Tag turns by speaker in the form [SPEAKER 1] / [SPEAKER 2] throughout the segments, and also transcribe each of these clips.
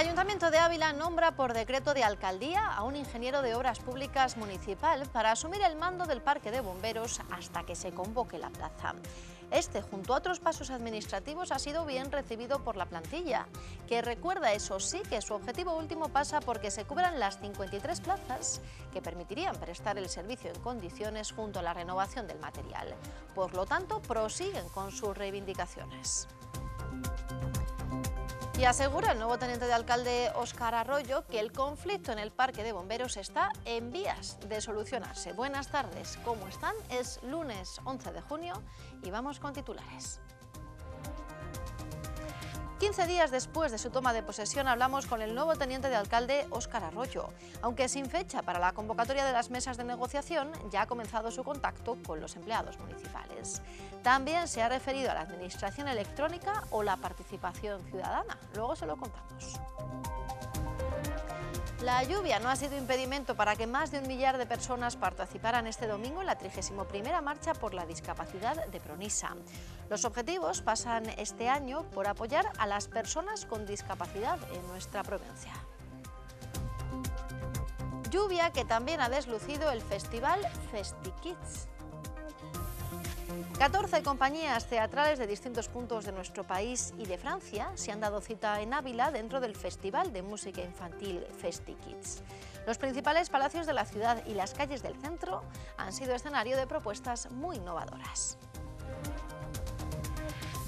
[SPEAKER 1] Ayuntamiento de Ávila nombra por decreto de alcaldía a un ingeniero de obras públicas municipal para asumir el mando del parque de bomberos hasta que se convoque la plaza. Este, junto a otros pasos administrativos, ha sido bien recibido por la plantilla, que recuerda, eso sí, que su objetivo último pasa porque se cubran las 53 plazas que permitirían prestar el servicio en condiciones junto a la renovación del material. Por lo tanto, prosiguen con sus reivindicaciones. Y asegura el nuevo teniente de alcalde Óscar Arroyo que el conflicto en el parque de bomberos está en vías de solucionarse. Buenas tardes, ¿cómo están? Es lunes 11 de junio y vamos con titulares. 15 días después de su toma de posesión hablamos con el nuevo teniente de alcalde, Óscar Arroyo. Aunque sin fecha para la convocatoria de las mesas de negociación, ya ha comenzado su contacto con los empleados municipales. También se ha referido a la administración electrónica o la participación ciudadana. Luego se lo contamos. La lluvia no ha sido impedimento para que más de un millar de personas participaran este domingo en la 31 Marcha por la Discapacidad de Pronisa. Los objetivos pasan este año por apoyar a las personas con discapacidad en nuestra provincia. Lluvia que también ha deslucido el festival FestiKids. 14 compañías teatrales de distintos puntos de nuestro país y de Francia se han dado cita en Ávila dentro del Festival de Música Infantil FestiKids. Los principales palacios de la ciudad y las calles del centro han sido escenario de propuestas muy innovadoras.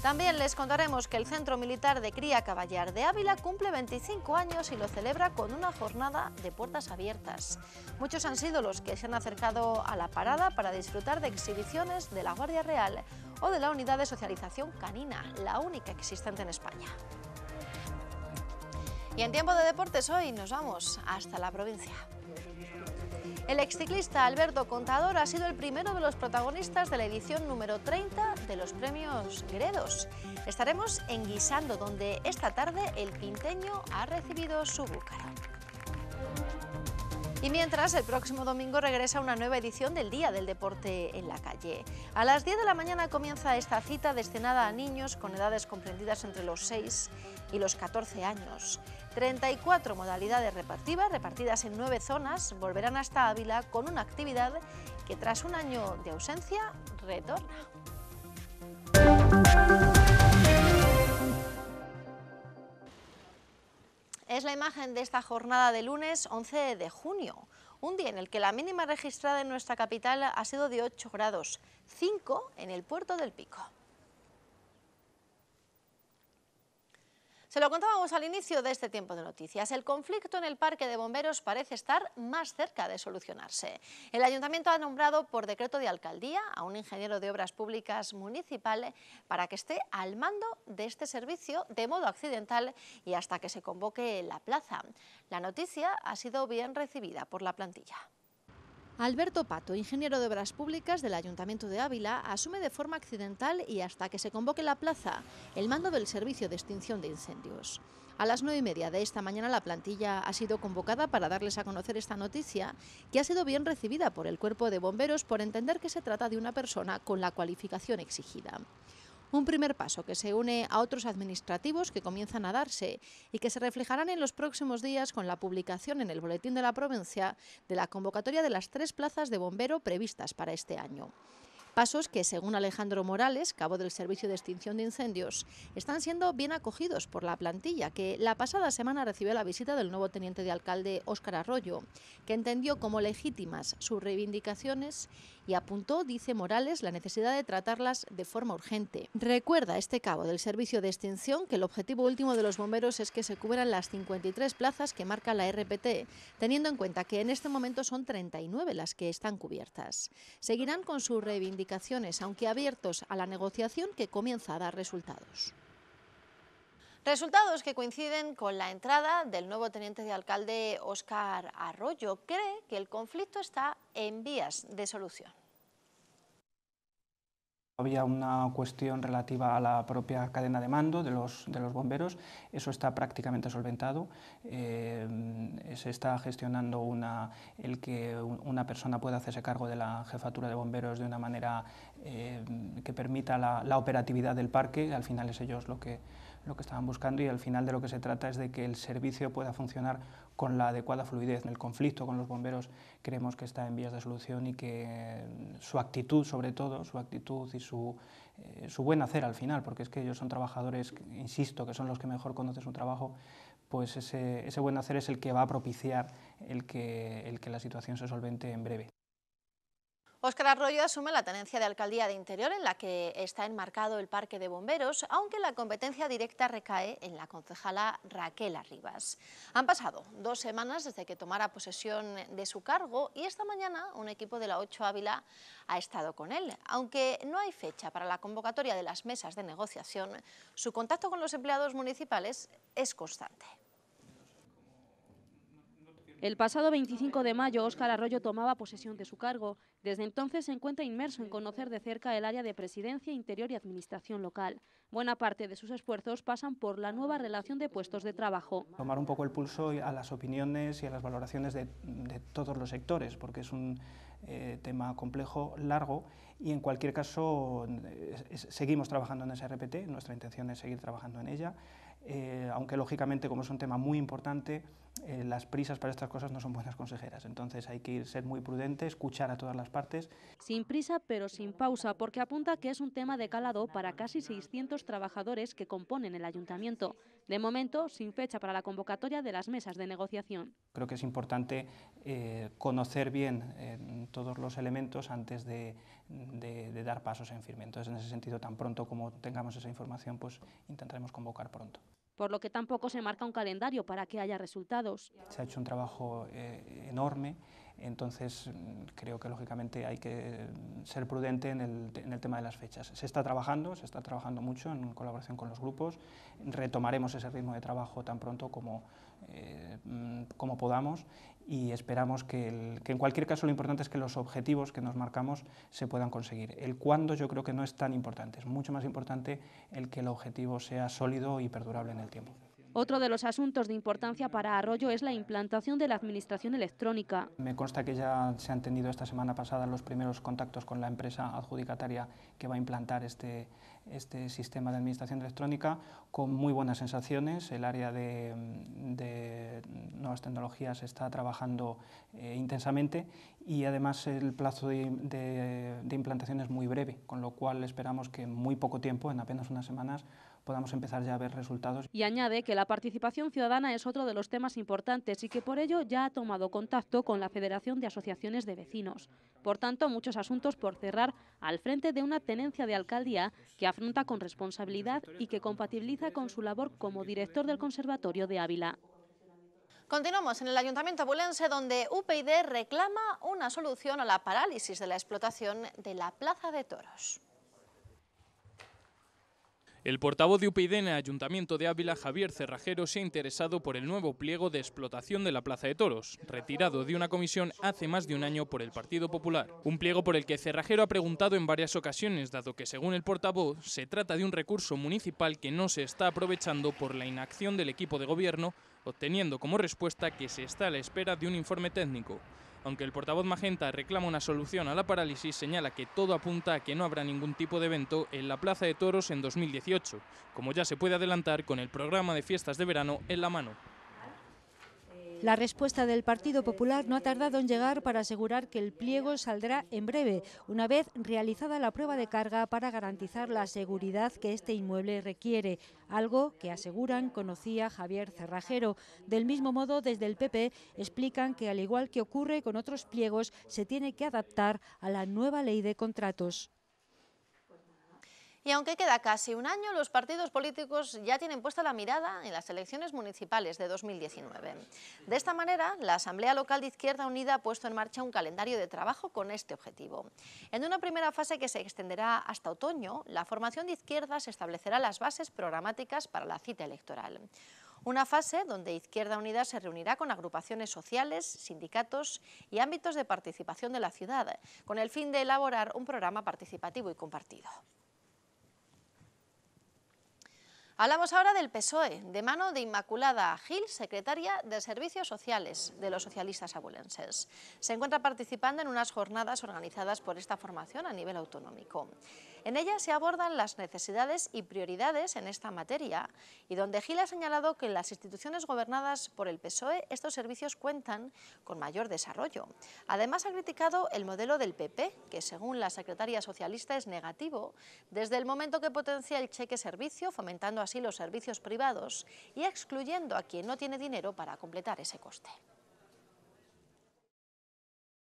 [SPEAKER 1] También les contaremos que el Centro Militar de Cría Caballar de Ávila cumple 25 años y lo celebra con una jornada de puertas abiertas. Muchos han sido los que se han acercado a la parada para disfrutar de exhibiciones de la Guardia Real o de la Unidad de Socialización Canina, la única existente en España. Y en tiempo de deportes hoy nos vamos hasta la provincia. El exciclista Alberto Contador ha sido el primero de los protagonistas de la edición número 30 de los premios Gredos. Estaremos en Guisando, donde esta tarde el pinteño ha recibido su búcaro. Y mientras, el próximo domingo regresa una nueva edición del Día del Deporte en la Calle. A las 10 de la mañana comienza esta cita destinada a niños con edades comprendidas entre los 6 y los 14 años. 34 modalidades repartivas, repartidas en 9 zonas, volverán a hasta Ávila con una actividad que tras un año de ausencia retorna. Es la imagen de esta jornada de lunes 11 de junio, un día en el que la mínima registrada en nuestra capital ha sido de 8 grados, 5 en el puerto del Pico. Se lo contábamos al inicio de este tiempo de noticias. El conflicto en el Parque de Bomberos parece estar más cerca de solucionarse. El Ayuntamiento ha nombrado por decreto de alcaldía a un ingeniero de Obras Públicas Municipal para que esté al mando de este servicio de modo accidental y hasta que se convoque la plaza. La noticia ha sido bien recibida por la plantilla. Alberto Pato, ingeniero de Obras Públicas del Ayuntamiento de Ávila, asume de forma accidental y hasta que se convoque la plaza el mando del Servicio de Extinción de Incendios. A las nueve y media de esta mañana la plantilla ha sido convocada para darles a conocer esta noticia, que ha sido bien recibida por el Cuerpo de Bomberos por entender que se trata de una persona con la cualificación exigida. Un primer paso que se une a otros administrativos que comienzan a darse y que se reflejarán en los próximos días con la publicación en el Boletín de la Provincia de la convocatoria de las tres plazas de bombero previstas para este año. Pasos que, según Alejandro Morales, cabo del Servicio de Extinción de Incendios, están siendo bien acogidos por la plantilla, que la pasada semana recibió la visita del nuevo teniente de alcalde Óscar Arroyo, que entendió como legítimas sus reivindicaciones y apuntó, dice Morales, la necesidad de tratarlas de forma urgente. Recuerda este cabo del Servicio de Extinción que el objetivo último de los bomberos es que se cubran las 53 plazas que marca la RPT, teniendo en cuenta que en este momento son 39 las que están cubiertas. Seguirán con su aunque abiertos a la negociación que comienza a dar resultados. Resultados que coinciden con la entrada del nuevo teniente de alcalde Óscar Arroyo. Cree que el conflicto está en vías de solución.
[SPEAKER 2] Había una cuestión relativa a la propia cadena de mando de los, bomberos, eso está prácticamente solventado. Eh, se está gestionando una, el que una persona pueda hacerse cargo de la jefatura de bomberos de una manera eh, que permita la, la, operatividad del parque, al final es ellos lo que, lo que estaban buscando y al final de lo que se trata es de que el servicio pueda funcionar con la adecuada fluidez. en El conflicto con los bomberos creemos que está en vías de solución y que mm, su actitud, sobre todo, su actitud y su, eh, su buen hacer al final, porque es que ellos son trabajadores, insisto, que son los que mejor conocen su trabajo, pues ese, ese buen hacer es el que va a propiciar el que, el que la situación se solvente en breve.
[SPEAKER 1] Óscar Arroyo asume la tenencia de Alcaldía de Interior en la que está enmarcado el Parque de Bomberos, aunque la competencia directa recae en la concejala Raquel Arribas. Han pasado dos semanas desde que tomara posesión de su cargo y esta mañana un equipo de la 8 Ávila ha estado con él. Aunque no hay fecha para la convocatoria de las mesas de negociación, su contacto con los empleados municipales es constante.
[SPEAKER 3] El pasado 25 de mayo, Óscar Arroyo tomaba posesión de su cargo. Desde entonces se encuentra inmerso en conocer de cerca el área de presidencia, interior y administración local. Buena parte de sus esfuerzos pasan por la nueva relación de puestos de trabajo.
[SPEAKER 2] Tomar un poco el pulso a las opiniones y a las valoraciones de, todos los sectores, porque es un eh, tema complejo, largo, y en cualquier caso seguimos trabajando en ese RPT, nuestra intención es seguir trabajando en ella. Eh, aunque lógicamente como es un tema muy importante, eh, las prisas para estas cosas no son buenas consejeras, entonces hay que ir, ser muy prudente, escuchar a todas las partes.
[SPEAKER 3] Sin prisa pero sin pausa, porque apunta que es un tema de calado para casi 600 trabajadores que componen el ayuntamiento. De momento, sin fecha para la convocatoria de las mesas de negociación.
[SPEAKER 2] Creo que es importante eh, conocer bien eh, todos los elementos antes de, dar pasos en firme. Entonces, en ese sentido, tan pronto como tengamos esa información, pues intentaremos convocar pronto.
[SPEAKER 3] Por lo que tampoco se marca un calendario para que haya resultados.
[SPEAKER 2] Se ha hecho un trabajo eh, enorme entonces, mm, creo que lógicamente hay que mm, ser prudente en el, tema de las fechas. Se está trabajando, se está trabajando mucho en colaboración con los grupos. Retomaremos ese ritmo de trabajo tan pronto como, eh, mm, podamos y esperamos que, que, en cualquier caso lo importante es que los objetivos que nos marcamos se puedan conseguir. El cuándo yo creo que no es tan importante, es mucho más importante el que el objetivo sea sólido y perdurable en el tiempo.
[SPEAKER 3] Otro de los asuntos de importancia para Arroyo es la implantación de la administración electrónica.
[SPEAKER 2] Me consta que ya se han tenido esta semana pasada los primeros contactos con la empresa adjudicataria que va a implantar este, este sistema de administración electrónica con muy buenas sensaciones. El área de, nuevas tecnologías está trabajando eh, intensamente y además el plazo de implantación es muy breve, con lo cual esperamos que en muy poco tiempo, en apenas unas semanas, podamos empezar ya a ver resultados.
[SPEAKER 3] Y añade que la participación ciudadana es otro de los temas importantes y que por ello ya ha tomado contacto con la Federación de Asociaciones de Vecinos. Por tanto, muchos asuntos por cerrar al frente de una tenencia de alcaldía que afronta con responsabilidad y que compatibiliza con su labor como director del Conservatorio de Ávila.
[SPEAKER 1] Continuamos en el Ayuntamiento Abulense, donde UPyD reclama una solución a la parálisis de la explotación de la Plaza de Toros.
[SPEAKER 2] El portavoz de UPyD en el Ayuntamiento de Ávila, Javier Cerrajero, se ha interesado por el nuevo pliego de explotación de la Plaza de Toros, retirado de una comisión hace más de un año por el Partido Popular. Un pliego por el que Cerrajero ha preguntado en varias ocasiones, dado que según el portavoz se trata de un recurso municipal que no se está aprovechando por la inacción del equipo de gobierno, obteniendo como respuesta que se está a la espera de un informe técnico. Aunque el portavoz Magenta reclama una solución a la parálisis, señala que todo apunta a que no habrá ningún tipo de evento en la Plaza de Toros en 2018, como ya se puede adelantar con el programa de fiestas de verano en la mano.
[SPEAKER 4] La respuesta del Partido Popular no ha tardado en llegar para asegurar que el pliego saldrá en breve, una vez realizada la prueba de carga para garantizar la seguridad que este inmueble requiere, algo que aseguran conocía Javier Cerrajero. Del mismo modo, desde el PP explican que al igual que ocurre con otros pliegos, se tiene que adaptar a la nueva ley de contratos.
[SPEAKER 1] Y aunque queda casi un año, los partidos políticos ya tienen puesta la mirada en las elecciones municipales de 2019. De esta manera, la Asamblea Local de Izquierda Unida ha puesto en marcha un calendario de trabajo con este objetivo. En una primera fase que se extenderá hasta otoño, la formación de izquierdas establecerá las bases programáticas para la cita electoral. Una fase donde Izquierda Unida se reunirá con agrupaciones sociales, sindicatos y ámbitos de participación de la ciudad, con el fin de elaborar un programa participativo y compartido. Hablamos ahora del PSOE, de mano de Inmaculada Gil, secretaria de Servicios Sociales de los socialistas abulenses. Se encuentra participando en unas jornadas organizadas por esta formación a nivel autonómico. En ella se abordan las necesidades y prioridades en esta materia y donde Gil ha señalado que en las instituciones gobernadas por el PSOE estos servicios cuentan con mayor desarrollo. Además ha criticado el modelo del PP, que según la secretaria socialista es negativo, desde el momento que potencia el cheque servicio, fomentando así los servicios privados y excluyendo a quien no tiene dinero para completar ese coste.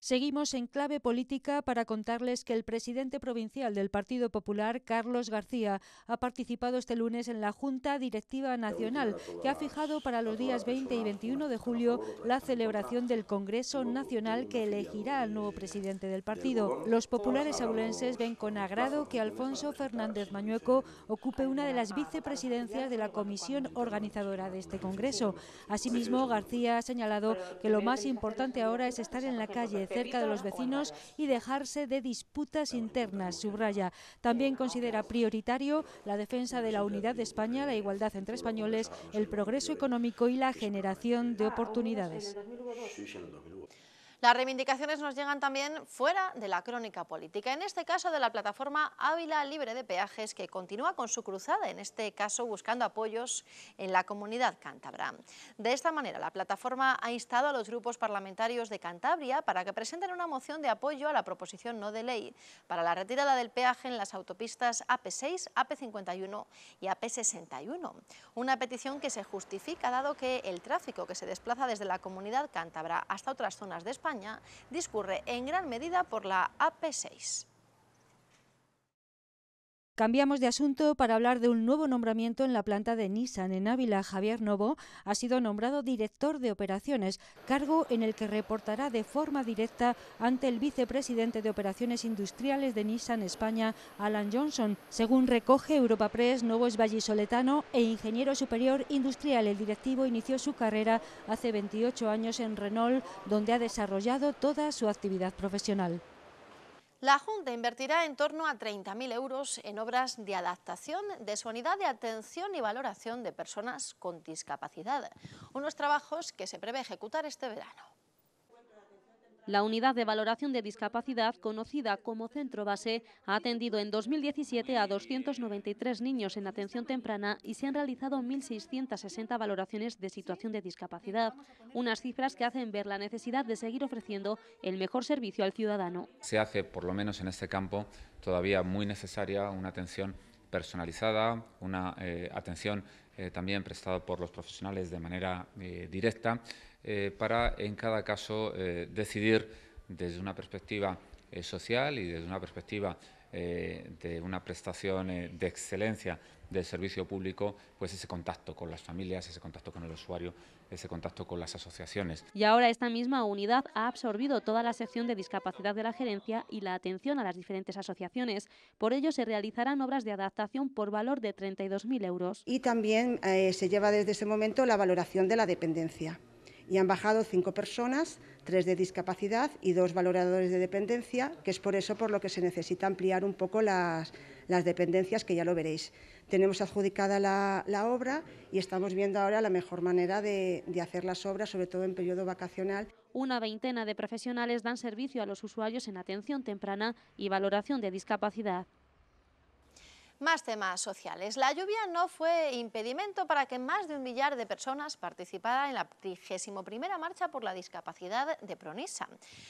[SPEAKER 1] Seguimos
[SPEAKER 4] en clave política para contarles que el presidente provincial del Partido Popular, Carlos García, ha participado este lunes en la Junta Directiva Nacional, que ha fijado para los días 20 y 21 de julio la celebración del Congreso Nacional que elegirá al nuevo presidente del partido. Los populares saurenses ven con agrado que Alfonso Fernández Mañueco ocupe una de las vicepresidencias de la comisión organizadora de este Congreso. Asimismo, García ha señalado que lo más importante ahora es estar en la calle cerca de los vecinos y dejarse de disputas internas, subraya. También considera prioritario la defensa de la unidad de España, la igualdad entre españoles, el progreso económico y la generación
[SPEAKER 1] de oportunidades. Las reivindicaciones nos llegan también fuera de la crónica política, en este caso de la plataforma Ávila Libre de Peajes, que continúa con su cruzada, en este caso buscando apoyos en la comunidad cántabra. De esta manera, la plataforma ha instado a los grupos parlamentarios de Cantabria para que presenten una moción de apoyo a la proposición no de ley para la retirada del peaje en las autopistas AP6, AP51 y AP61. Una petición que se justifica dado que el tráfico que se desplaza desde la comunidad cántabra hasta otras zonas de España discurre en gran medida por la AP6.
[SPEAKER 4] Cambiamos de asunto para hablar de un nuevo nombramiento en la planta de Nissan en Ávila. Javier Novo ha sido nombrado director de operaciones, cargo en el que reportará de forma directa ante el vicepresidente de operaciones industriales de Nissan España, Alan Johnson. Según recoge Europa Press, Novo es vallisoletano e ingeniero superior industrial. El directivo inició su carrera hace 28 años en Renault, donde ha desarrollado toda su actividad profesional.
[SPEAKER 1] La Junta invertirá en torno a 30.000 euros en obras de adaptación de su unidad de atención y valoración de personas con discapacidad, unos trabajos que se prevé ejecutar este verano.
[SPEAKER 3] La unidad de valoración de discapacidad, conocida como Centro Base, ha atendido en 2017 a 293 niños en atención temprana y se han realizado 1.660 valoraciones de situación de discapacidad, unas cifras que hacen ver la necesidad de seguir ofreciendo el mejor servicio al ciudadano.
[SPEAKER 5] Se hace, por lo menos en este campo, todavía muy necesaria una atención personalizada, una eh, atención eh, también prestada por los profesionales de manera eh, directa eh, para en cada caso eh, decidir desde una perspectiva eh, social y desde una perspectiva de una prestación de excelencia del servicio público, pues ese contacto con las familias, ese contacto con el usuario, ese contacto con las asociaciones.
[SPEAKER 3] Y ahora esta misma unidad ha absorbido toda la sección de discapacidad de la gerencia y la atención a las diferentes asociaciones. Por ello se realizarán obras de adaptación por valor de
[SPEAKER 6] 32.000 euros. Y también se lleva desde ese momento la valoración de la dependencia y han bajado cinco personas, tres de discapacidad y dos valoradores de dependencia, que es por eso por lo que se necesita ampliar un poco las, dependencias, que ya lo veréis. Tenemos adjudicada la, obra y estamos viendo ahora la mejor manera de hacer las obras, sobre todo en periodo vacacional.
[SPEAKER 3] Una veintena de profesionales dan servicio a los usuarios en atención temprana y valoración de discapacidad.
[SPEAKER 6] Más temas sociales.
[SPEAKER 1] La lluvia no fue impedimento para que más de un millar de personas participara en la 31 Marcha por la Discapacidad de Pronisa.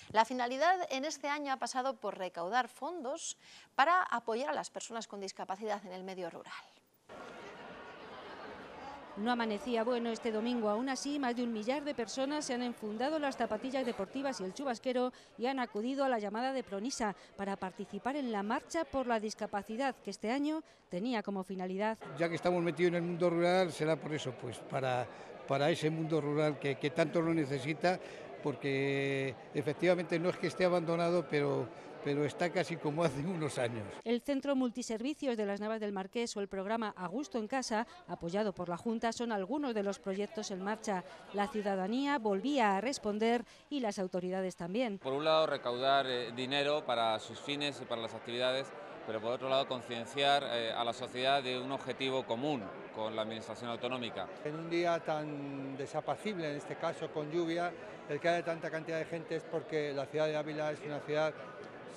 [SPEAKER 1] La finalidad en este año ha pasado por recaudar fondos para apoyar a las personas con discapacidad en el medio rural.
[SPEAKER 4] No amanecía bueno este domingo, aún así más de un millar de personas se han enfundado las zapatillas deportivas y el chubasquero y han acudido a la llamada de Pronisa para participar en la marcha por la discapacidad que este año tenía como finalidad.
[SPEAKER 2] Ya que estamos metidos en el mundo rural, será por eso, pues para, para ese mundo rural que, que tanto lo necesita, porque efectivamente no es que esté abandonado, pero pero está casi como hace unos años.
[SPEAKER 4] El Centro Multiservicios de las Navas del Marqués o el programa A Gusto en Casa, apoyado por la Junta, son algunos de los proyectos en marcha. La ciudadanía volvía a responder y las autoridades también.
[SPEAKER 5] Por un lado, recaudar eh, dinero para sus fines y para las actividades, pero por otro lado, concienciar eh, a la sociedad de un objetivo común con la Administración Autonómica.
[SPEAKER 3] En un día tan desapacible, en este caso con lluvia, el que haya tanta cantidad de gente es porque la ciudad de Ávila es una ciudad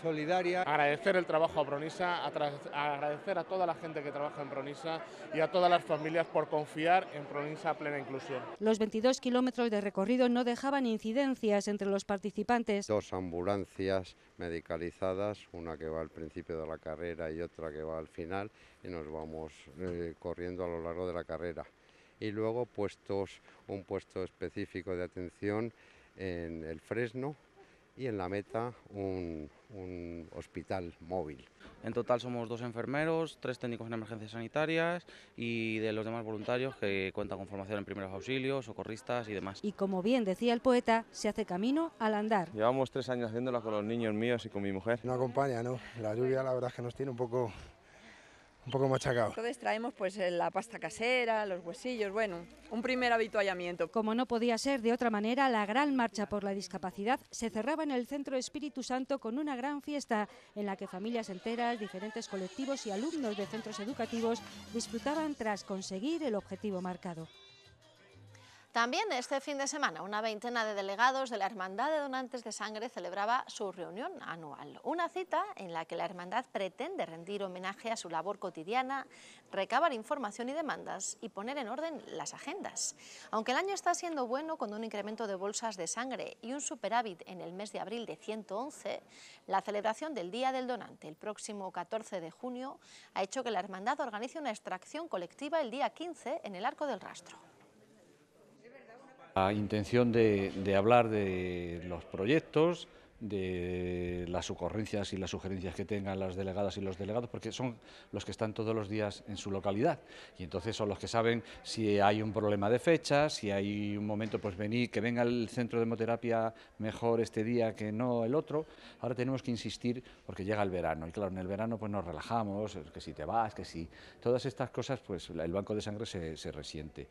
[SPEAKER 2] solidaria. Agradecer el trabajo a Pronisa, agradecer a toda la gente que trabaja en Pronisa y a todas las familias por confiar en Pronisa Plena Inclusión.
[SPEAKER 4] Los 22 kilómetros de recorrido no dejaban incidencias entre los participantes.
[SPEAKER 5] Dos ambulancias medicalizadas, una que va al principio de la carrera y otra que va al final, y nos vamos eh, corriendo a lo largo de la carrera. Y luego puestos, un puesto específico de atención en el Fresno, y en la meta un, hospital móvil. En total somos dos enfermeros, tres técnicos en emergencias sanitarias
[SPEAKER 2] y de los demás voluntarios que cuentan con formación en primeros auxilios, socorristas y demás. Y
[SPEAKER 4] como bien decía el poeta, se hace camino al andar.
[SPEAKER 3] Llevamos tres años haciéndola con los niños míos y con mi mujer. No acompaña, ¿no? La lluvia la verdad es que nos tiene un poco un poco machacado.
[SPEAKER 6] Entonces traemos pues eh, la pasta casera, los huesillos, bueno, un primer habituallamiento. Como no podía ser
[SPEAKER 4] de otra manera, la gran marcha por la discapacidad se cerraba en el Centro Espíritu Santo con una gran fiesta en la que familias enteras, diferentes colectivos y alumnos de centros educativos disfrutaban tras conseguir el objetivo marcado.
[SPEAKER 1] También este fin de semana una veintena de delegados de la Hermandad de Donantes de Sangre celebraba su reunión anual, una cita en la que la Hermandad pretende rendir homenaje a su labor cotidiana, recabar información y demandas y poner en orden las agendas. Aunque el año está siendo bueno con un incremento de bolsas de sangre y un superávit en el mes de abril de 111, la celebración del Día del Donante el próximo 14 de junio ha hecho que la Hermandad organice una extracción colectiva el día 15 en el Arco del Rastro.
[SPEAKER 5] La intención de, hablar de los proyectos, de las ocurrencias
[SPEAKER 3] y las sugerencias que tengan las delegadas y los delegados, porque son los que están todos los días en su localidad y entonces son los que saben si hay un problema de fecha, si hay un momento, pues venir,
[SPEAKER 5] que venga el centro de hemoterapia mejor este día que no el otro. Ahora tenemos que insistir porque llega el verano y claro, en el verano pues nos relajamos, que si te vas, que si... Todas estas cosas, pues el banco de sangre se resiente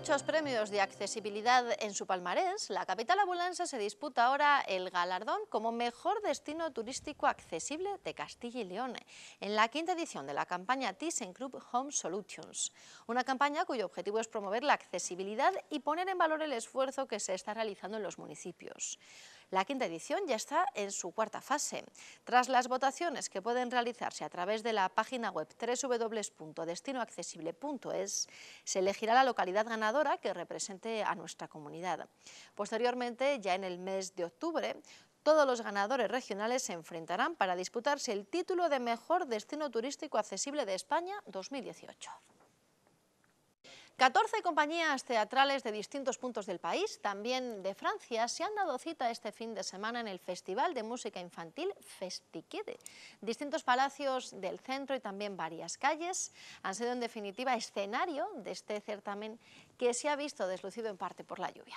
[SPEAKER 1] muchos premios de accesibilidad en su palmarés, la capital abulense se disputa ahora el galardón como mejor destino turístico accesible de Castilla y León, en la quinta edición de la campaña ThyssenKrupp Home Solutions, una campaña cuyo objetivo es promover la accesibilidad y poner en valor el esfuerzo que se está realizando en los municipios. La quinta edición ya está en su cuarta fase. Tras las votaciones que pueden realizarse a través de la página web www.destinoaccesible.es, se elegirá la localidad ganadora que represente a nuestra comunidad. Posteriormente, ya en el mes de octubre, todos los ganadores regionales se enfrentarán para disputarse el título de Mejor Destino Turístico Accesible de España 2018. 14 compañías teatrales de distintos puntos del país, también de Francia, se han dado cita este fin de semana en el Festival de Música Infantil Festiquede. Distintos palacios del centro y también varias calles han sido en definitiva escenario de este certamen que se ha visto deslucido en parte por la lluvia.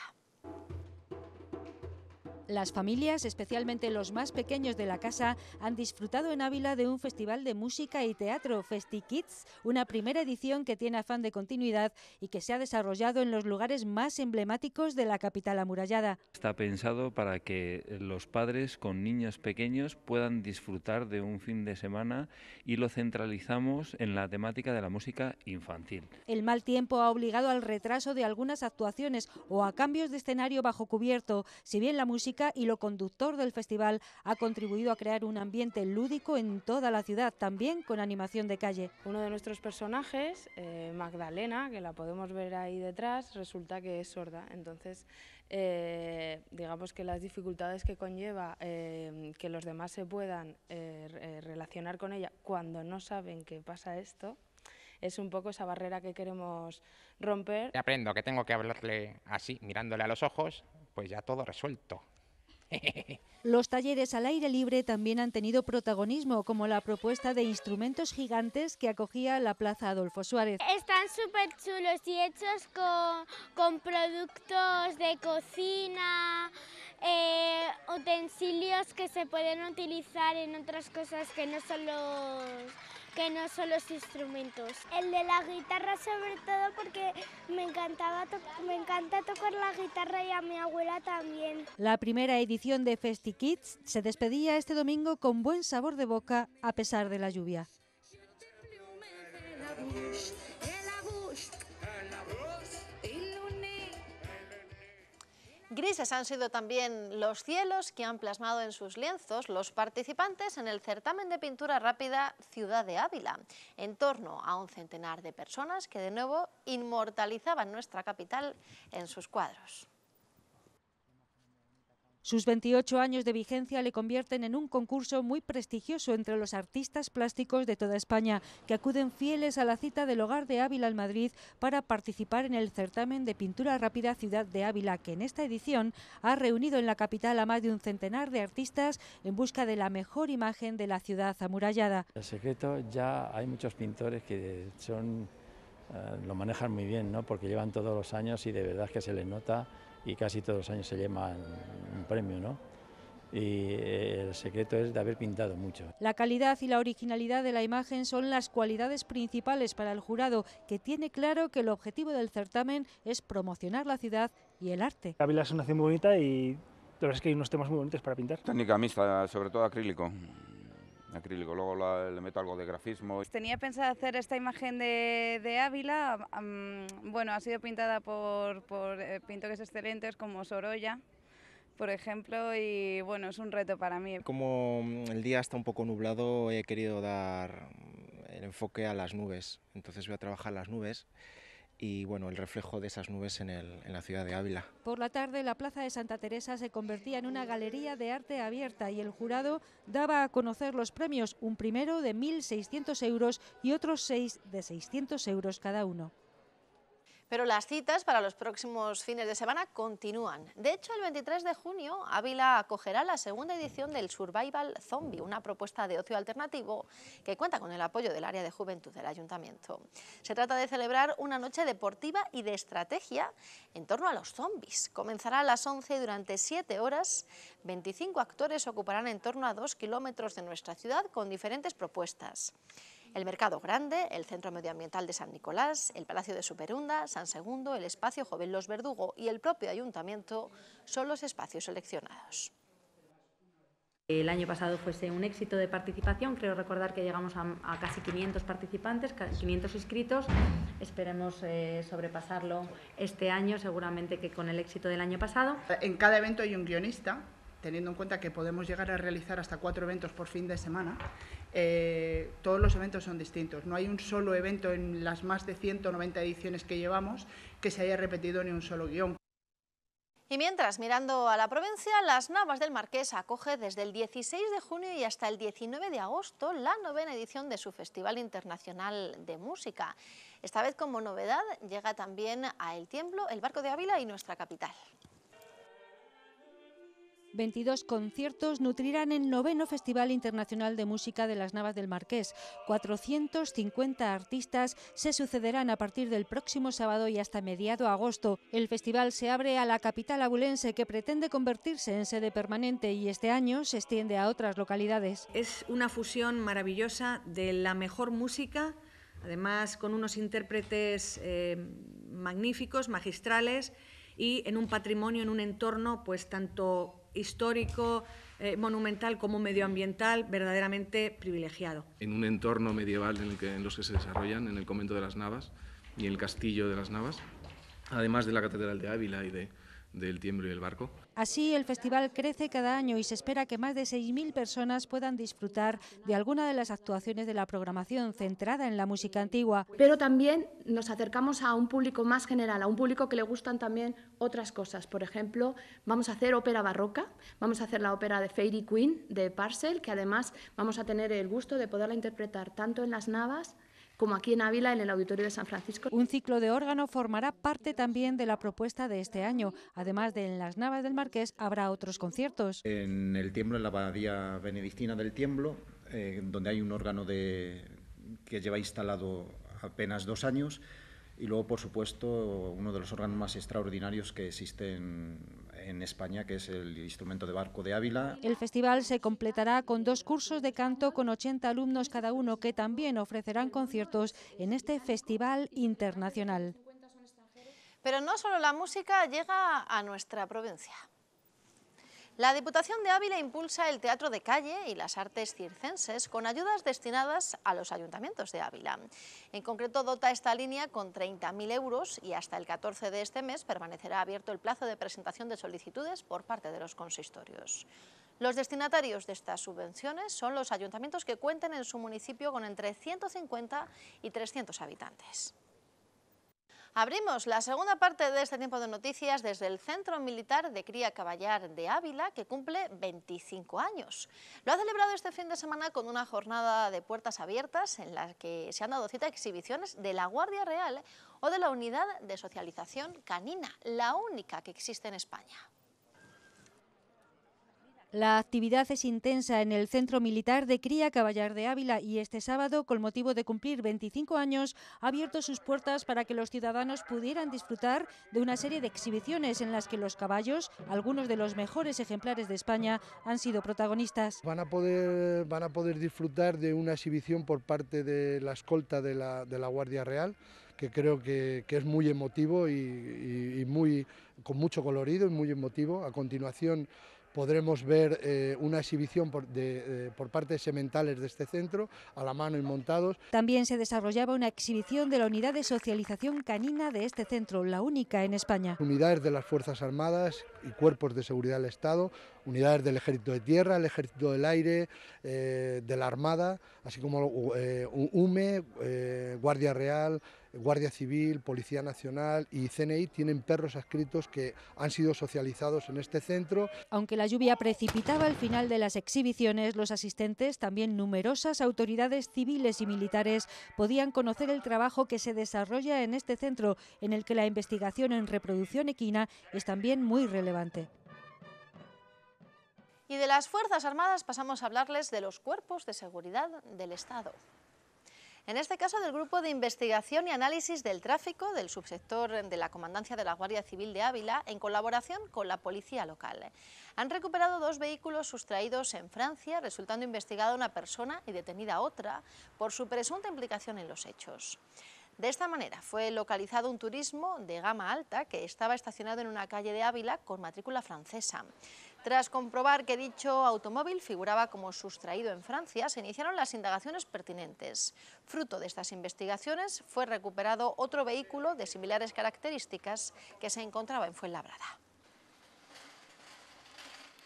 [SPEAKER 4] Las familias, especialmente los más pequeños de la casa, han disfrutado en Ávila de un festival de música y teatro, Festi Kids, una primera edición que tiene afán de continuidad y que se ha desarrollado en los lugares más emblemáticos de la capital amurallada.
[SPEAKER 2] Está pensado para que los padres con niños pequeños puedan disfrutar de un fin de semana y lo centralizamos en la temática de la música infantil.
[SPEAKER 4] El mal tiempo ha obligado al retraso de algunas actuaciones o a cambios de escenario bajo cubierto, si bien la música y lo conductor del festival ha contribuido a crear un ambiente lúdico en toda la ciudad, también con animación de calle. Uno de nuestros personajes, eh, Magdalena, que la
[SPEAKER 3] podemos ver ahí detrás, resulta que es sorda. Entonces, eh, digamos que las dificultades que conlleva eh, que los demás se puedan relacionar con ella cuando no saben que pasa esto, es un poco esa barrera que queremos
[SPEAKER 4] romper.
[SPEAKER 5] Aprendo que tengo que hablarle así, mirándole a los ojos, pues ya todo resuelto.
[SPEAKER 4] Los talleres al aire libre también han tenido protagonismo, como la propuesta de instrumentos gigantes que acogía la Plaza Adolfo Suárez.
[SPEAKER 6] Están súper chulos y hechos con, productos de cocina, eh, utensilios que se pueden utilizar en otras cosas que no son los que no son los instrumentos. El de la guitarra sobre todo porque me, encantaba me encanta tocar la guitarra y a mi abuela también. La
[SPEAKER 4] primera edición de Festi Kids se despedía este domingo con buen sabor de boca a pesar
[SPEAKER 1] de la lluvia. Grises han sido también los cielos que han plasmado en sus lienzos los participantes en el certamen de pintura rápida Ciudad de Ávila, en torno a un centenar de personas que de nuevo inmortalizaban nuestra capital en sus cuadros.
[SPEAKER 4] Sus 28 años de vigencia le convierten en un concurso muy prestigioso entre los artistas plásticos de toda España, que acuden fieles a la cita del Hogar de Ávila al Madrid para participar en el certamen de pintura rápida Ciudad de Ávila, que en esta edición ha reunido en la capital a más de un centenar de artistas en busca de la mejor imagen de la ciudad amurallada.
[SPEAKER 5] El secreto ya hay muchos pintores que son, eh, lo manejan muy bien, ¿no? porque llevan todos los años y de verdad que se les nota y casi todos los años se llama un premio, ¿no? y eh, el secreto es de haber pintado mucho.
[SPEAKER 4] La calidad y la originalidad de la imagen son las cualidades principales para el jurado, que tiene claro que el objetivo del certamen es promocionar la ciudad
[SPEAKER 2] y el arte. Ávila es una ciudad muy bonita y la verdad es que hay unos temas muy bonitos para pintar. Técnica mixta, sobre todo acrílico acrílico, luego
[SPEAKER 5] le meto algo de grafismo.
[SPEAKER 3] Tenía pensado hacer esta imagen de, Ávila, bueno, ha sido pintada por, eh, pintores excelentes como Sorolla, por ejemplo, y bueno, es un reto para mí.
[SPEAKER 2] Como mm, el día está un poco nublado, he querido dar mm, el enfoque a las nubes, entonces voy a trabajar las nubes y bueno, el reflejo de esas nubes en, en, la ciudad de Ávila.
[SPEAKER 4] Por la tarde, la Plaza de Santa Teresa se convertía en una galería de arte abierta y el jurado daba a conocer los premios, un primero de 1.600 euros y otros seis de 600 euros cada uno.
[SPEAKER 1] Pero las citas para los próximos fines de semana continúan. De hecho, el 23 de junio, Ávila acogerá la segunda edición del Survival Zombie, una propuesta de ocio alternativo que cuenta con el apoyo del área de juventud del ayuntamiento. Se trata de celebrar una noche deportiva y de estrategia en torno a los zombies. Comenzará a las 11 durante 7 horas, 25 actores ocuparán en torno a 2 kilómetros de nuestra ciudad con diferentes propuestas el Mercado Grande, el Centro Medioambiental de San Nicolás, el Palacio de Superunda, San Segundo, el Espacio Joven Los Verdugo y el propio Ayuntamiento son los espacios
[SPEAKER 3] seleccionados. El año pasado fuese un éxito de participación, creo recordar que llegamos a, casi 500 participantes, 500 inscritos, esperemos eh,
[SPEAKER 6] sobrepasarlo este año, seguramente que con el éxito del año pasado. En cada evento hay un guionista, teniendo en cuenta que podemos llegar a realizar hasta cuatro eventos por fin de semana,
[SPEAKER 2] eh, todos los eventos son distintos. No hay un solo evento en las más de 190 ediciones que llevamos que se haya repetido ni un solo guión.
[SPEAKER 1] Y mientras, mirando a la provincia, las Navas del Marqués acoge desde el 16 de junio y hasta el 19 de agosto la novena edición de su Festival Internacional de Música. Esta vez como novedad llega también a El Tiemblo, el Barco de Ávila y nuestra capital.
[SPEAKER 4] 22 conciertos nutrirán el noveno Festival Internacional de Música de las Navas del Marqués. 450 artistas se sucederán a partir del próximo sábado y hasta mediado agosto. El festival se abre a la capital abulense que pretende convertirse en sede permanente y este año se extiende a otras localidades.
[SPEAKER 6] Es una fusión maravillosa de la mejor música, además con unos intérpretes eh, magníficos, magistrales y en un patrimonio, en un entorno pues tanto histórico, eh, monumental como medioambiental verdaderamente privilegiado.
[SPEAKER 2] En un entorno medieval en, el que, en los que se desarrollan, en el convento de las Navas y el castillo de las
[SPEAKER 5] Navas, además de la Catedral de Ávila y de del tiembre y el barco.
[SPEAKER 4] Así, el festival crece cada año y se espera que más de 6.000 personas puedan disfrutar de alguna de las actuaciones de la programación centrada en la música antigua. Pero también nos acercamos a un público
[SPEAKER 1] más general, a un público que le gustan también otras cosas. Por ejemplo, vamos a hacer ópera barroca, vamos a hacer la ópera de Fairy Queen de Parcel, que además vamos a tener el gusto de poderla interpretar tanto en las navas como aquí en Ávila, en el Auditorio de San Francisco. Un ciclo de órgano
[SPEAKER 4] formará parte también de la propuesta de este año. Además de en las Navas del Marqués, habrá otros
[SPEAKER 5] conciertos. En el Tiemblo, en la Abadía Benedictina del Tiemblo, eh, donde hay un órgano que lleva instalado apenas dos años, y luego, por supuesto, uno de los órganos más extraordinarios que existen en España, que es el instrumento de barco de Ávila.
[SPEAKER 4] El festival se completará con dos cursos de canto con 80 alumnos cada uno, que también ofrecerán conciertos en este festival internacional.
[SPEAKER 1] Pero no solo la música llega a nuestra provincia. La Diputación de Ávila impulsa el teatro de calle y las artes circenses con ayudas destinadas a los ayuntamientos de Ávila. En concreto, dota esta línea con 30.000 euros y hasta el 14 de este mes permanecerá abierto el plazo de presentación de solicitudes por parte de los consistorios. Los destinatarios de estas subvenciones son los ayuntamientos que cuenten en su municipio con entre 150 y 300 habitantes. Abrimos la segunda parte de este tiempo de noticias desde el Centro Militar de Cría Caballar de Ávila, que cumple 25 años. Lo ha celebrado este fin de semana con una jornada de puertas abiertas en la que se han dado cita exhibiciones de la Guardia Real o de la Unidad de Socialización Canina, la única que existe en España.
[SPEAKER 4] La actividad es intensa en el Centro Militar de Cría Caballar de Ávila y este sábado, con motivo de cumplir 25 años, ha abierto sus puertas para que los ciudadanos pudieran disfrutar de una serie de exhibiciones en las que los caballos, algunos de los mejores ejemplares de España,
[SPEAKER 3] han sido protagonistas. Van a poder, disfrutar de una exhibición por parte de la escolta de la, Guardia Real que creo que, es muy emotivo y, y muy, con mucho colorido y muy emotivo. A continuación podremos ver eh, una exhibición por, parte de sementales de este centro, a la mano y montados.
[SPEAKER 4] También se desarrollaba una exhibición de la unidad de socialización canina de este centro, la única en España.
[SPEAKER 3] Unidades de las Fuerzas Armadas y cuerpos de seguridad del Estado, unidades del Ejército de Tierra, el Ejército del Aire, eh, de la Armada, así como eh, UME, Guardia Real, Guardia Civil, Policía Nacional y CNI tienen perros adscritos que han sido socializados en este centro. Aunque
[SPEAKER 4] la lluvia precipitaba al final de las exhibiciones, los asistentes, también numerosas autoridades civiles y militares, podían conocer el trabajo que se desarrolla en este centro, en el que la investigación en reproducción equina es también muy relevante.
[SPEAKER 1] Y de las Fuerzas Armadas pasamos a hablarles de los cuerpos de seguridad del Estado en este caso del Grupo de Investigación y Análisis del Tráfico del subsector de la Comandancia de la Guardia Civil de Ávila, en colaboración con la Policía Local. Han recuperado dos vehículos sustraídos en Francia, resultando investigada una persona y detenida otra por su presunta implicación en los hechos. De esta manera fue localizado un turismo de gama alta que estaba estacionado en una calle de Ávila con matrícula francesa. Tras comprobar que dicho automóvil figuraba como sustraído en Francia, se iniciaron las indagaciones pertinentes. Fruto de estas investigaciones fue recuperado otro vehículo de similares características que se encontraba en Fuenlabrada.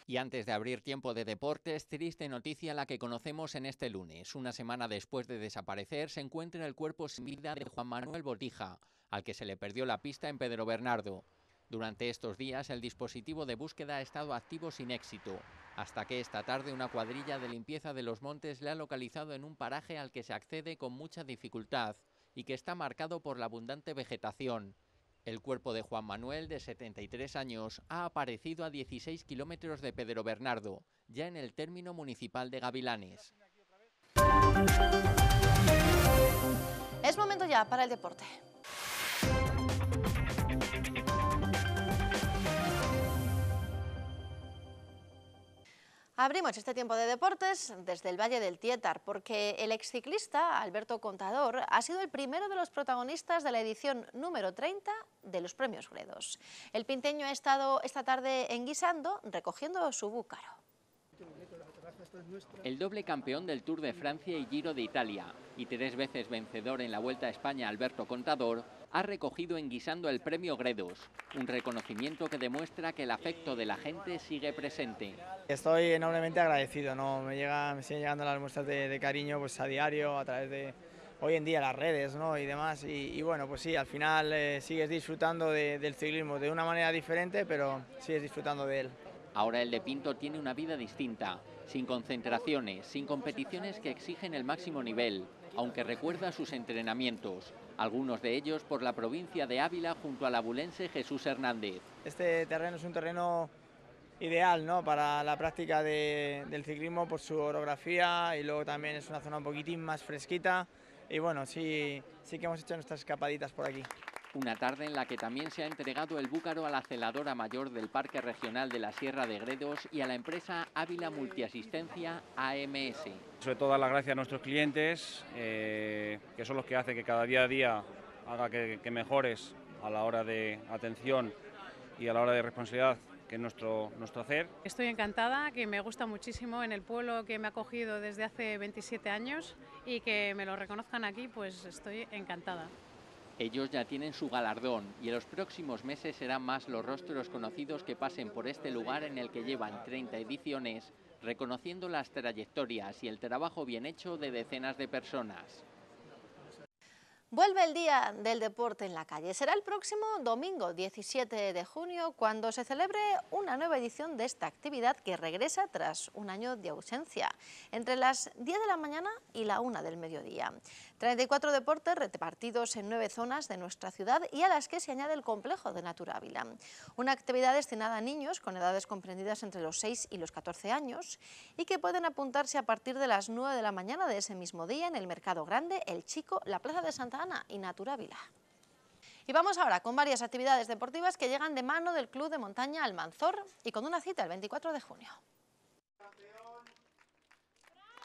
[SPEAKER 5] Y antes de abrir tiempo de deportes, triste noticia la que conocemos en este lunes. Una semana después de desaparecer, se encuentra el cuerpo sin vida de Juan Manuel Botija, al que se le perdió la pista en Pedro Bernardo. Durante estos días el dispositivo de búsqueda ha estado activo sin éxito, hasta que esta tarde una cuadrilla de limpieza de los montes le ha localizado en un paraje al que se accede con mucha dificultad y que está marcado por la abundante vegetación. El cuerpo de Juan Manuel, de 73 años, ha aparecido a 16 kilómetros de Pedro Bernardo, ya en el término municipal de Gavilanes.
[SPEAKER 1] Es momento ya para el deporte. Abrimos este tiempo de deportes desde el Valle del Tietar, porque el exciclista Alberto Contador ha sido el primero de los protagonistas de la edición número 30 de los Premios Gredos. El pinteño ha estado esta tarde en Guisando recogiendo su búcaro.
[SPEAKER 5] El doble campeón del Tour de Francia y Giro de Italia y tres veces vencedor en la Vuelta a España Alberto Contador ha recogido en Guisando el premio Gredos, un reconocimiento que demuestra que el afecto de la gente sigue presente.
[SPEAKER 6] Estoy enormemente agradecido, ¿no? me, llega, me siguen llegando las muestras de, cariño pues, a diario, a través de, hoy en día las redes ¿no? y demás. Y, bueno, pues sí, al final eh, sigues disfrutando del ciclismo de una manera diferente, pero sigues disfrutando de él.
[SPEAKER 5] Ahora el de Pinto tiene una vida distinta, sin concentraciones, sin competiciones que exigen el máximo nivel, aunque recuerda sus entrenamientos, algunos de ellos por la provincia de Ávila junto al abulense Jesús Hernández.
[SPEAKER 6] Este terreno es un terreno ideal para la práctica del ciclismo por su orografía y luego también es una zona un poquitín más fresquita y bueno, sí que hemos hecho nuestras escapaditas por aquí.
[SPEAKER 5] Una tarde en la que también se ha entregado el búcaro a la celadora mayor del Parque Regional de la Sierra de Gredos y a la empresa Ávila Multiasistencia AMS.
[SPEAKER 2] Sobre todo dar las gracias a nuestros clientes, eh, que son los que hacen que cada día a día haga que, mejores a la hora de atención y a la hora de responsabilidad que es nuestro, nuestro hacer.
[SPEAKER 1] Estoy encantada, que me gusta muchísimo en el pueblo que me ha acogido desde hace 27 años y que me lo reconozcan aquí, pues estoy encantada.
[SPEAKER 5] Ellos ya tienen su galardón y en los próximos meses serán más los rostros conocidos que pasen por este lugar en el que llevan 30 ediciones, reconociendo las trayectorias y el trabajo bien hecho de decenas de personas.
[SPEAKER 1] Vuelve el Día del Deporte en la Calle. Será el próximo domingo 17 de junio cuando se celebre una nueva edición de esta actividad que regresa tras un año de ausencia, entre las 10 de la mañana y la 1 del mediodía. 34 deportes repartidos en nueve zonas de nuestra ciudad y a las que se añade el complejo de Natura Una actividad destinada a niños con edades comprendidas entre los 6 y los 14 años y que pueden apuntarse a partir de las 9 de la mañana de ese mismo día en el Mercado Grande, El Chico, la Plaza de Santa Ana y Natura Y vamos ahora con varias actividades deportivas que llegan de mano del Club de Montaña Almanzor y con una cita el 24 de
[SPEAKER 6] junio.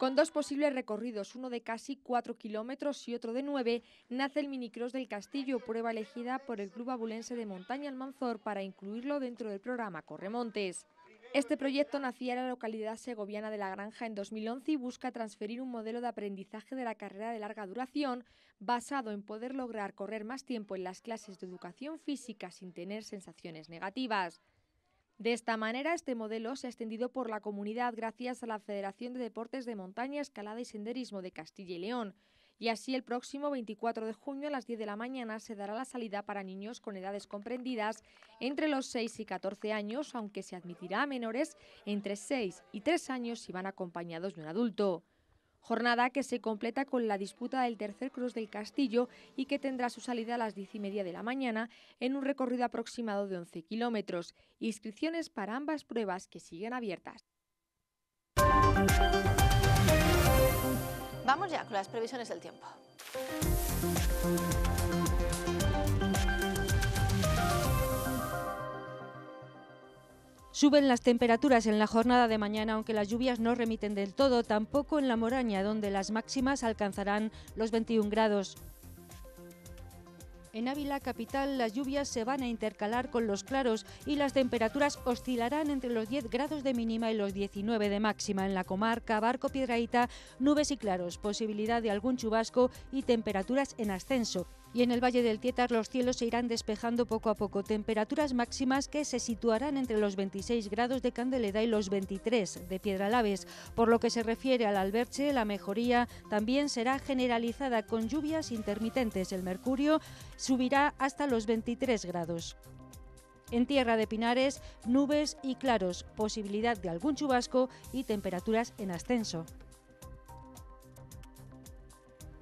[SPEAKER 6] Con dos posibles recorridos, uno de casi 4 kilómetros y otro de 9, nace el cross del Castillo, prueba elegida por el Club Abulense de Montaña Almanzor para incluirlo dentro del programa Corremontes. Este proyecto nacía en la localidad segoviana de La Granja en 2011 y busca transferir un modelo de aprendizaje de la carrera de larga duración basado en poder lograr correr más tiempo en las clases de educación física sin tener sensaciones negativas. De esta manera, este modelo se ha extendido por la comunidad gracias a la Federación de Deportes de Montaña, Escalada y Senderismo de Castilla y León. Y así el próximo 24 de junio a las 10 de la mañana se dará la salida para niños con edades comprendidas entre los 6 y 14 años, aunque se admitirá a menores entre 6 y 3 años si van acompañados de un adulto jornada que se completa con la disputa del tercer cruz del Castillo y que tendrá su salida a las 10 y media de la mañana en un recorrido aproximado de 11 kilómetros. Inscripciones para ambas pruebas que siguen abiertas. Vamos ya
[SPEAKER 1] con las previsiones del tiempo.
[SPEAKER 4] Suben las temperaturas en la jornada de mañana, aunque las lluvias no remiten del todo, tampoco en la Moraña, donde las máximas alcanzarán los 21 grados. En Ávila capital las lluvias se van a intercalar con los claros y las temperaturas oscilarán entre los 10 grados de mínima y los 19 de máxima. En la comarca Barco Piedraíta, nubes y claros, posibilidad de algún chubasco y temperaturas en ascenso y en el Valle del Tietar los cielos se irán despejando poco a poco, temperaturas máximas que se situarán entre los 26 grados de Candeleda y los 23 de Piedralaves. Por lo que se refiere al alberche, la mejoría también será generalizada con lluvias intermitentes. El mercurio subirá hasta los 23 grados. En Tierra de Pinares, nubes y claros, posibilidad de algún chubasco y temperaturas en ascenso.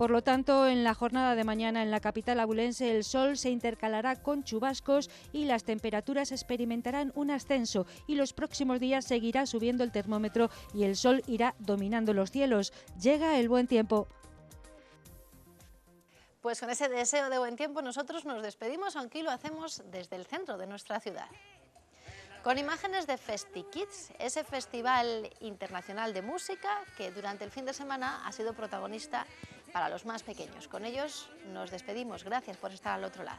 [SPEAKER 4] Por lo tanto, en la jornada de mañana en la capital abulense el sol se intercalará con chubascos y las temperaturas experimentarán un ascenso y los próximos días seguirá subiendo el termómetro y el sol irá dominando los cielos. Llega el buen tiempo.
[SPEAKER 1] Pues con ese deseo de buen tiempo nosotros nos despedimos, aunque lo hacemos desde el centro de nuestra ciudad. Con imágenes de FestiKids, ese festival internacional de música que durante el fin de semana ha sido protagonista para los más pequeños. Con ellos nos despedimos. Gracias por estar al otro lado.